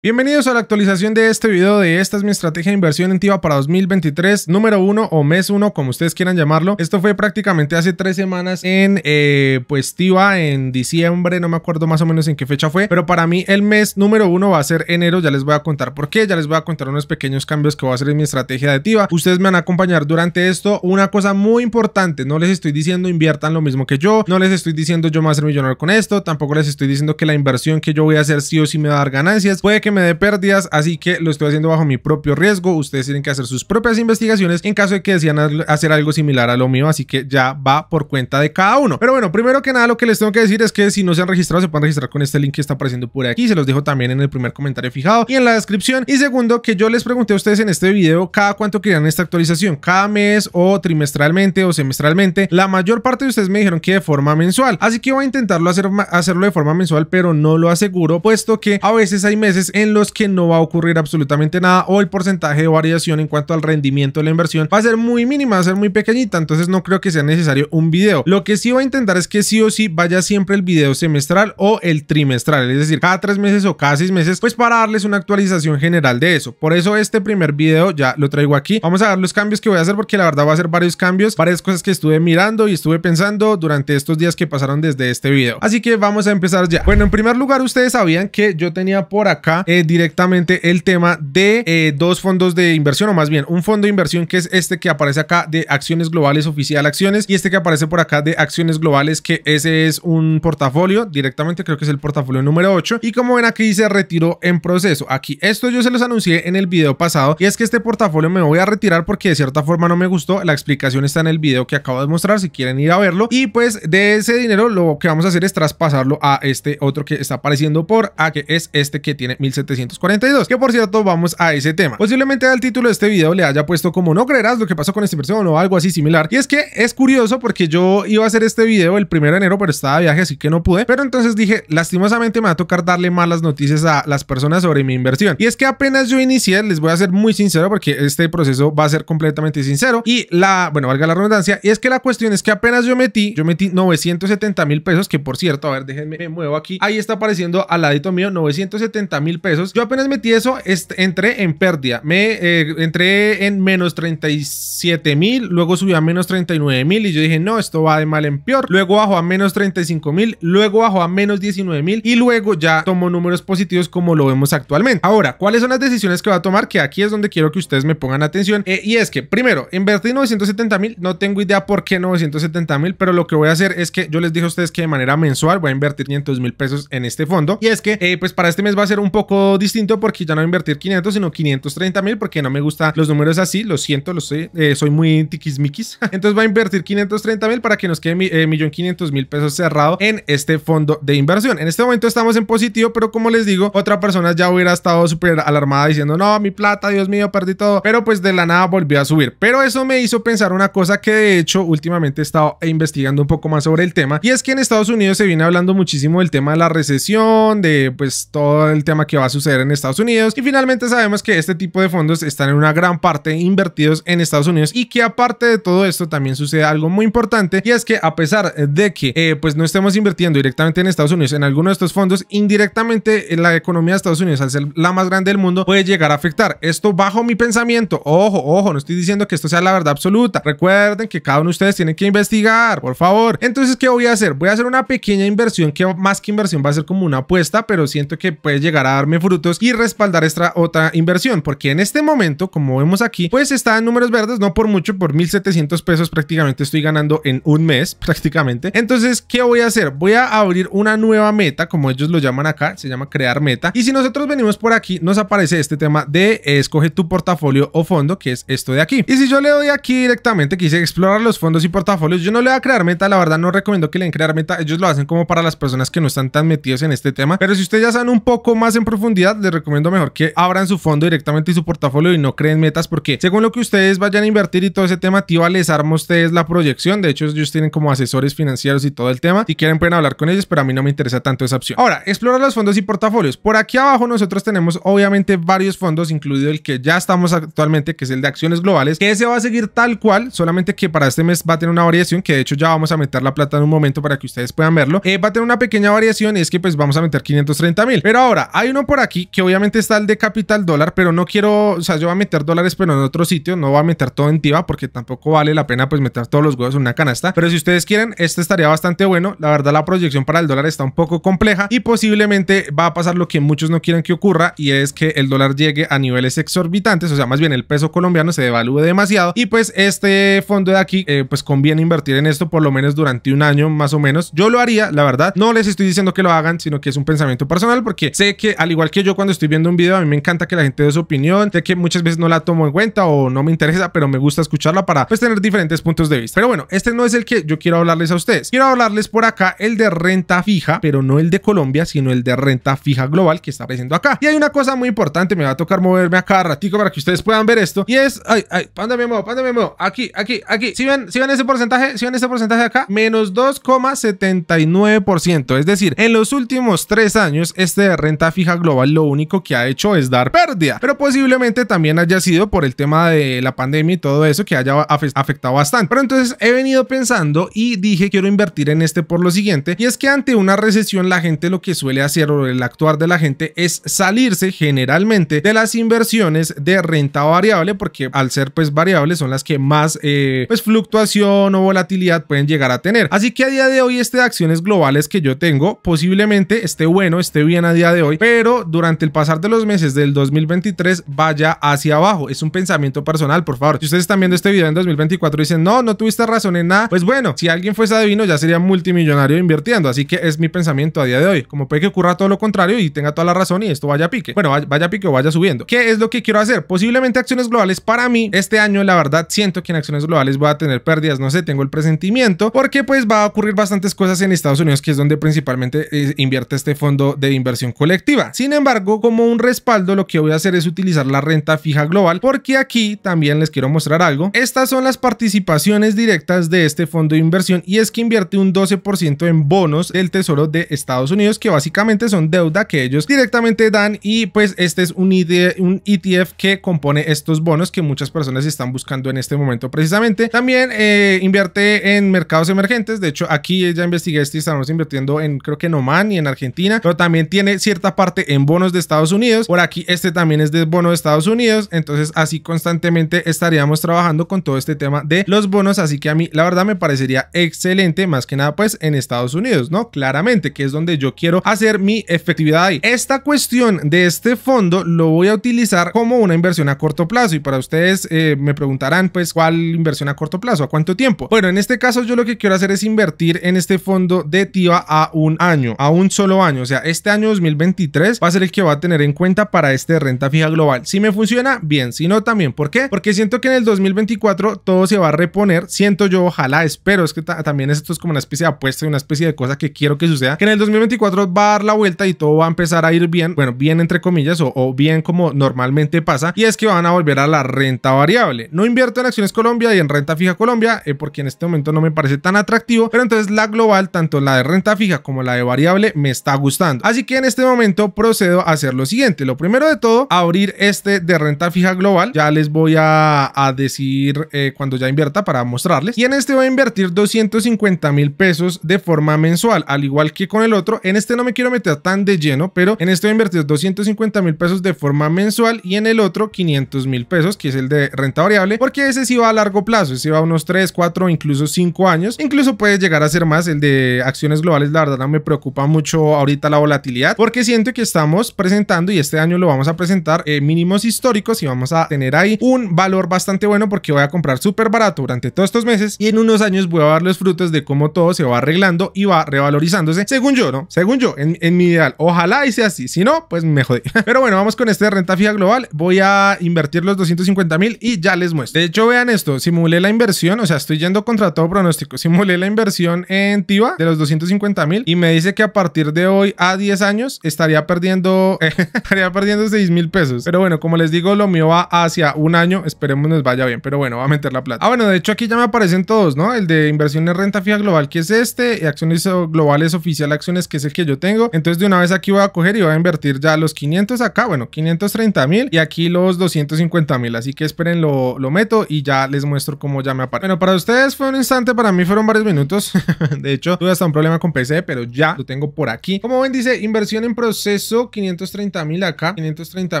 Bienvenidos a la actualización de este video de esta es mi estrategia de inversión en TIVA para 2023, número 1 o mes 1 como ustedes quieran llamarlo. Esto fue prácticamente hace tres semanas en eh, pues TIVA en diciembre, no me acuerdo más o menos en qué fecha fue, pero para mí el mes número 1 va a ser enero, ya les voy a contar por qué, ya les voy a contar unos pequeños cambios que voy a hacer en mi estrategia de TIVA. Ustedes me van a acompañar durante esto, una cosa muy importante, no les estoy diciendo inviertan lo mismo que yo, no les estoy diciendo yo me voy a hacer millonario con esto, tampoco les estoy diciendo que la inversión que yo voy a hacer sí o sí me va a dar ganancias, puede que me dé pérdidas, así que lo estoy haciendo bajo mi propio riesgo. Ustedes tienen que hacer sus propias investigaciones en caso de que decidan hacer algo similar a lo mío, así que ya va por cuenta de cada uno. Pero bueno, primero que nada lo que les tengo que decir es que si no se han registrado, se pueden registrar con este link que está apareciendo por aquí. Se los dejo también en el primer comentario fijado y en la descripción. Y segundo, que yo les pregunté a ustedes en este video cada cuánto querían esta actualización, cada mes o trimestralmente o semestralmente. La mayor parte de ustedes me dijeron que de forma mensual, así que voy a intentarlo hacer, hacerlo de forma mensual, pero no lo aseguro, puesto que a veces hay meses en los que no va a ocurrir absolutamente nada o el porcentaje de variación en cuanto al rendimiento de la inversión va a ser muy mínima, va a ser muy pequeñita, entonces no creo que sea necesario un video. Lo que sí va a intentar es que sí o sí vaya siempre el video semestral o el trimestral, es decir, cada tres meses o cada seis meses, pues para darles una actualización general de eso. Por eso este primer video ya lo traigo aquí. Vamos a ver los cambios que voy a hacer porque la verdad va a ser varios cambios, varias cosas que estuve mirando y estuve pensando durante estos días que pasaron desde este video. Así que vamos a empezar ya. Bueno, en primer lugar, ustedes sabían que yo tenía por acá eh, directamente el tema de eh, dos fondos de inversión, o más bien un fondo de inversión que es este que aparece acá de acciones globales oficial acciones y este que aparece por acá de acciones globales que ese es un portafolio directamente creo que es el portafolio número 8 y como ven aquí se retiró en proceso aquí esto yo se los anuncié en el video pasado y es que este portafolio me voy a retirar porque de cierta forma no me gustó la explicación está en el video que acabo de mostrar si quieren ir a verlo y pues de ese dinero lo que vamos a hacer es traspasarlo a este otro que está apareciendo por a que es este que tiene mil 742, Que por cierto, vamos a ese tema. Posiblemente al título de este video le haya puesto como no creerás lo que pasó con esta inversión o algo así similar. Y es que es curioso porque yo iba a hacer este video el 1 de enero, pero estaba de viaje, así que no pude. Pero entonces dije, lastimosamente me va a tocar darle malas noticias a las personas sobre mi inversión. Y es que apenas yo inicié, les voy a ser muy sincero porque este proceso va a ser completamente sincero. Y la, bueno, valga la redundancia, y es que la cuestión es que apenas yo metí, yo metí 970 mil pesos, que por cierto, a ver, déjenme, me muevo aquí. Ahí está apareciendo al ladito mío 970 mil pesos yo apenas metí eso, entré en pérdida. Me eh, entré en menos 37 mil, luego subí a menos 39 mil y yo dije, no, esto va de mal en peor. Luego bajó a menos 35 mil, luego bajó a menos 19 mil y luego ya tomó números positivos como lo vemos actualmente. Ahora, ¿cuáles son las decisiones que va a tomar? Que aquí es donde quiero que ustedes me pongan atención. Eh, y es que, primero, invertí 970 mil, no tengo idea por qué 970 mil, pero lo que voy a hacer es que yo les dije a ustedes que de manera mensual voy a invertir 500 mil pesos en este fondo. Y es que, eh, pues para este mes va a ser un poco distinto porque ya no a invertir 500, sino 530 mil porque no me gustan los números así, lo siento, lo sé, eh, soy muy tiquismiquis. Entonces va a invertir 530 mil para que nos quede 1.500.000 eh, pesos cerrado en este fondo de inversión. En este momento estamos en positivo, pero como les digo, otra persona ya hubiera estado súper alarmada diciendo, no, mi plata, Dios mío, perdí todo, pero pues de la nada volvió a subir. Pero eso me hizo pensar una cosa que de hecho últimamente he estado investigando un poco más sobre el tema y es que en Estados Unidos se viene hablando muchísimo del tema de la recesión, de pues todo el tema que va suceder en Estados Unidos. Y finalmente sabemos que este tipo de fondos están en una gran parte invertidos en Estados Unidos y que aparte de todo esto también sucede algo muy importante y es que a pesar de que eh, pues no estemos invirtiendo directamente en Estados Unidos en alguno de estos fondos, indirectamente eh, la economía de Estados Unidos al ser la más grande del mundo puede llegar a afectar. Esto bajo mi pensamiento, ojo, ojo, no estoy diciendo que esto sea la verdad absoluta. Recuerden que cada uno de ustedes tiene que investigar, por favor. Entonces, ¿qué voy a hacer? Voy a hacer una pequeña inversión que más que inversión va a ser como una apuesta, pero siento que puede llegar a darme frutos y respaldar esta otra inversión, porque en este momento, como vemos aquí, pues está en números verdes, no por mucho, por 1700 pesos prácticamente estoy ganando en un mes, prácticamente. Entonces, ¿qué voy a hacer? Voy a abrir una nueva meta, como ellos lo llaman acá, se llama crear meta. Y si nosotros venimos por aquí, nos aparece este tema de eh, escoge tu portafolio o fondo, que es esto de aquí. Y si yo le doy aquí directamente, quise explorar los fondos y portafolios, yo no le voy a crear meta, la verdad no recomiendo que le den crear meta, ellos lo hacen como para las personas que no están tan metidos en este tema, pero si ustedes ya saben un poco más en profundidad, profundidad, les recomiendo mejor que abran su fondo directamente y su portafolio y no creen metas porque según lo que ustedes vayan a invertir y todo ese tema, Tiva les arma ustedes la proyección. De hecho, ellos tienen como asesores financieros y todo el tema. y quieren pueden hablar con ellos, pero a mí no me interesa tanto esa opción. Ahora, explorar los fondos y portafolios. Por aquí abajo nosotros tenemos obviamente varios fondos, incluido el que ya estamos actualmente, que es el de acciones globales, que ese va a seguir tal cual, solamente que para este mes va a tener una variación, que de hecho ya vamos a meter la plata en un momento para que ustedes puedan verlo. Eh, va a tener una pequeña variación y es que pues vamos a meter 530 mil. Pero ahora, hay una por aquí, que obviamente está el de Capital Dólar, pero no quiero, o sea, yo voy a meter dólares, pero en otro sitio, no voy a meter todo en TIVA, porque tampoco vale la pena pues meter todos los huevos en una canasta. Pero si ustedes quieren, este estaría bastante bueno. La verdad, la proyección para el dólar está un poco compleja y posiblemente va a pasar lo que muchos no quieren que ocurra y es que el dólar llegue a niveles exorbitantes, o sea, más bien el peso colombiano se devalúe demasiado y pues este fondo de aquí, eh, pues conviene invertir en esto por lo menos durante un año más o menos. Yo lo haría, la verdad, no les estoy diciendo que lo hagan, sino que es un pensamiento personal porque sé que al igual que yo cuando estoy viendo un video, a mí me encanta que la gente dé su opinión, sé que muchas veces no la tomo en cuenta o no me interesa, pero me gusta escucharla para pues tener diferentes puntos de vista. Pero bueno, este no es el que yo quiero hablarles a ustedes. Quiero hablarles por acá el de renta fija, pero no el de Colombia, sino el de renta fija global que está apareciendo acá. Y hay una cosa muy importante, me va a tocar moverme acá ratico para que ustedes puedan ver esto, y es, ay, ay, Pándame me muevo, aquí, aquí, aquí. Si ven, si ven ese porcentaje, si ven ese porcentaje acá, menos 2,79%. Es decir, en los últimos tres años, este de renta fija global global lo único que ha hecho es dar pérdida, pero posiblemente también haya sido por el tema de la pandemia y todo eso que haya afectado bastante. Pero entonces he venido pensando y dije quiero invertir en este por lo siguiente, y es que ante una recesión la gente lo que suele hacer o el actuar de la gente es salirse generalmente de las inversiones de renta variable, porque al ser pues variables son las que más eh, pues fluctuación o volatilidad pueden llegar a tener. Así que a día de hoy este de acciones globales que yo tengo posiblemente esté bueno, esté bien a día de hoy, pero durante el pasar de los meses del 2023 vaya hacia abajo. Es un pensamiento personal, por favor. Si ustedes están viendo este video en 2024 y dicen, no, no tuviste razón en nada, pues bueno, si alguien fuese adivino ya sería multimillonario invirtiendo. Así que es mi pensamiento a día de hoy. Como puede que ocurra todo lo contrario y tenga toda la razón y esto vaya a pique. Bueno, vaya a pique o vaya subiendo. ¿Qué es lo que quiero hacer? Posiblemente acciones globales para mí. Este año, la verdad, siento que en acciones globales voy a tener pérdidas. No sé, tengo el presentimiento porque pues va a ocurrir bastantes cosas en Estados Unidos, que es donde principalmente eh, invierte este fondo de inversión colectiva. Sin sin embargo, como un respaldo, lo que voy a hacer es utilizar la renta fija global, porque aquí también les quiero mostrar algo. Estas son las participaciones directas de este fondo de inversión y es que invierte un 12% en bonos del Tesoro de Estados Unidos, que básicamente son deuda que ellos directamente dan y pues este es un, ETF, un e que compone estos bonos que muchas personas están buscando en este momento precisamente. También eh, invierte en mercados emergentes, de hecho aquí ya investigué este y estamos invirtiendo en creo que en Oman y en Argentina, pero también tiene cierta parte en bonos de Estados Unidos. Por aquí este también es de bono de Estados Unidos. Entonces así constantemente estaríamos trabajando con todo este tema de los bonos. Así que a mí la verdad me parecería excelente más que nada pues en Estados Unidos, ¿no? Claramente que es donde yo quiero hacer mi efectividad ahí. Esta cuestión de este fondo lo voy a utilizar como una inversión a corto plazo y para ustedes eh, me preguntarán pues cuál inversión a corto plazo, a cuánto tiempo. Bueno, en este caso yo lo que quiero hacer es invertir en este fondo de TIVA a un año, a un solo año. O sea, este año 2023 a ser el que va a tener en cuenta para este renta fija global. Si me funciona, bien, si no también. ¿Por qué? Porque siento que en el 2024 todo se va a reponer, siento yo, ojalá, espero, es que también esto es como una especie de apuesta y una especie de cosa que quiero que suceda, que en el 2024 va a dar la vuelta y todo va a empezar a ir bien, bueno, bien entre comillas o, bien como normalmente pasa, y es que van a volver a la renta variable. No invierto en acciones Colombia y en renta fija Colombia, eh, porque en este momento no me parece tan atractivo, pero entonces la global, tanto la de renta fija como la de variable, me está gustando. Así que en este momento, procedo a hacer lo siguiente. Lo primero de todo, abrir este de renta fija global. Ya les voy a, decir eh, cuando ya invierta para mostrarles. Y en este voy a invertir 250 mil pesos de forma mensual, al igual que con el otro. En este no me quiero meter tan de lleno, pero en este voy a invertir 250 mil pesos de forma mensual y en el otro 500 mil pesos, que es el de renta variable, porque ese sí va a largo plazo, ese va a unos 3, 4, incluso 5 años. Incluso puede llegar a ser más el de acciones globales. La verdad, no me preocupa mucho ahorita la volatilidad porque siento que está estamos presentando y este año lo vamos a presentar eh, mínimos históricos y vamos a tener ahí un valor bastante bueno porque voy a comprar súper barato durante todos estos meses y en unos años voy a dar los frutos de cómo todo se va arreglando y va revalorizándose según yo, ¿no? Según yo, en, mi ideal. Ojalá y sea así. Si no, pues me jodí. Pero bueno, vamos con este renta fija global. Voy a invertir los 250 mil y ya les muestro. De hecho, vean esto. Simulé la inversión. O sea, estoy yendo contra todo pronóstico. Simulé la inversión en TIVA de los 250 mil y me dice que a partir de hoy a 10 años estaría perdiendo estaría perdiendo 6 mil pesos. Pero bueno, como les digo, lo mío va hacia un año. Esperemos nos vaya bien. Pero bueno, va a meter la plata. Ah, bueno, de hecho aquí ya me aparecen todos, ¿no? El de inversión en renta fija global, que es este. Y acciones globales oficial acciones, que es el que yo tengo. Entonces de una vez aquí voy a coger y voy a invertir ya los 500 acá. Bueno, 530 mil. Y aquí los 250 mil. Así que esperen, lo, lo meto y ya les muestro cómo ya me aparece. Bueno, para ustedes fue un instante. Para mí fueron varios minutos. de hecho, tuve hasta un problema con PC, pero ya lo tengo por aquí. Como ven, dice inversión en proceso 530 mil acá, 530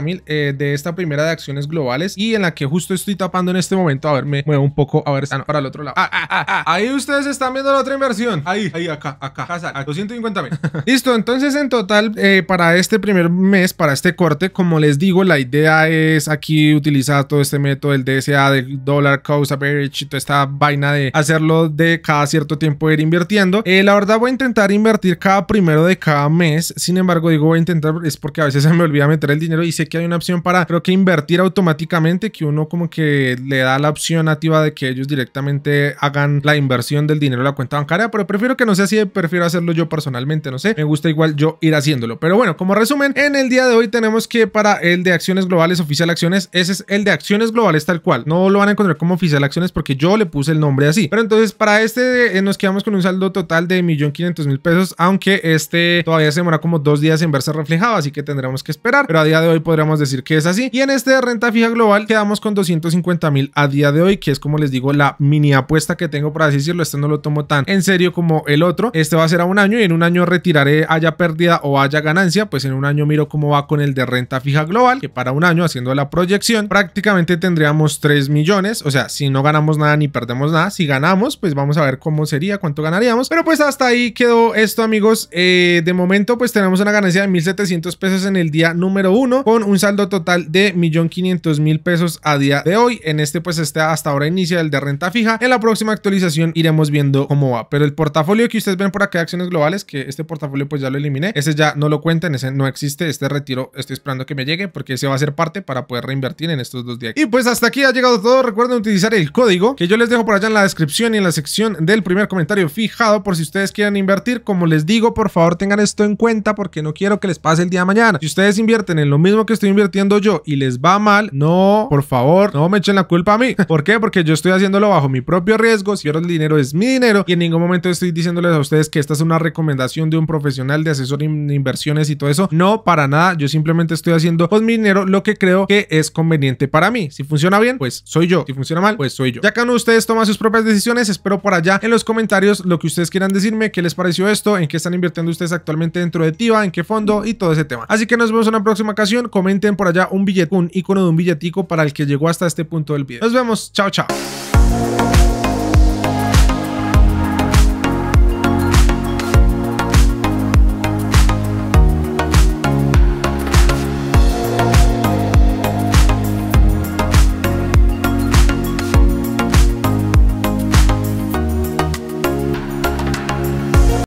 mil eh, de esta primera de acciones globales y en la que justo estoy tapando en este momento. A ver, me muevo un poco, a ver, si ah, para el otro lado. Ah, ah, ahí ustedes están viendo la otra inversión. Ahí, ahí, acá, acá, 250 mil. Listo, entonces en total eh, para este primer mes, para este corte, como les digo, la idea es aquí utilizar todo este método del DSA, del dólar Cost Average, toda esta vaina de hacerlo de cada cierto tiempo ir invirtiendo. Eh, la verdad voy a intentar invertir cada primero de cada mes, sin embargo digo voy a intentar es porque a veces se me olvida meter el dinero y sé que hay una opción para, creo que invertir automáticamente, que uno como que le da la opción nativa de que ellos directamente hagan la inversión del dinero en la cuenta bancaria, pero prefiero que no sea así, prefiero hacerlo yo personalmente, no sé, me gusta igual yo ir haciéndolo. Pero bueno, como resumen, en el día de hoy tenemos que para el de acciones globales, oficial acciones, ese es el de acciones globales tal cual, no lo van a encontrar como oficial acciones porque yo le puse el nombre así. Pero entonces para este eh, nos quedamos con un saldo total de 1.500.000 pesos, aunque este todavía se demora como dos días en verse reflejado así que tendremos que esperar, pero a día de hoy podríamos decir que es así. Y en este de renta fija global quedamos con 250 mil a día de hoy, que es como les digo la mini apuesta que tengo para decirlo, este no lo tomo tan en serio como el otro, este va a ser a un año y en un año retiraré haya pérdida o haya ganancia, pues en un año miro cómo va con el de renta fija global, que para un año haciendo la proyección prácticamente tendríamos 3 millones, o sea, si no ganamos nada ni perdemos nada, si ganamos pues vamos a ver cómo sería, cuánto ganaríamos, pero pues hasta ahí quedó esto amigos, eh, de momento pues tenemos una ganancia de 1700 pesos en el día número uno con un saldo total de millón mil pesos a día de hoy. En este pues está hasta ahora inicia el de renta fija. En la próxima actualización iremos viendo cómo va. Pero el portafolio que ustedes ven por acá de acciones globales, que este portafolio pues ya lo eliminé, ese ya no lo cuentan, ese no existe, este retiro estoy esperando que me llegue porque ese va a ser parte para poder reinvertir en estos dos días. Y pues hasta aquí ha llegado todo. Recuerden utilizar el código que yo les dejo por allá en la descripción y en la sección del primer comentario fijado por si ustedes quieren invertir. Como les digo, por favor tengan esto en cuenta porque no quiero que les pase el día de mañana. Si ustedes invierten en lo mismo que estoy invirtiendo yo y les va mal, no, por favor, no me echen la culpa a mí. ¿Por qué? Porque yo estoy haciéndolo bajo mi propio riesgo. Si quiero el dinero, es mi dinero y en ningún momento estoy diciéndoles a ustedes que esta es una recomendación de un profesional de asesor en inversiones y todo eso. No, para nada. Yo simplemente estoy haciendo con mi dinero lo que creo que es conveniente para mí. Si funciona bien, pues soy yo. Si funciona mal, pues soy yo. Ya que uno ustedes toman sus propias decisiones. Espero por allá en los comentarios lo que ustedes quieran decirme, qué les pareció esto, en qué están invirtiendo ustedes actualmente dentro de TIVA, en qué fondo y todo ese tema. Así que nos vemos en una próxima ocasión. Comenten por allá un billete, un icono de un billetico para el que llegó hasta este punto del video. Nos vemos. Chao, chao.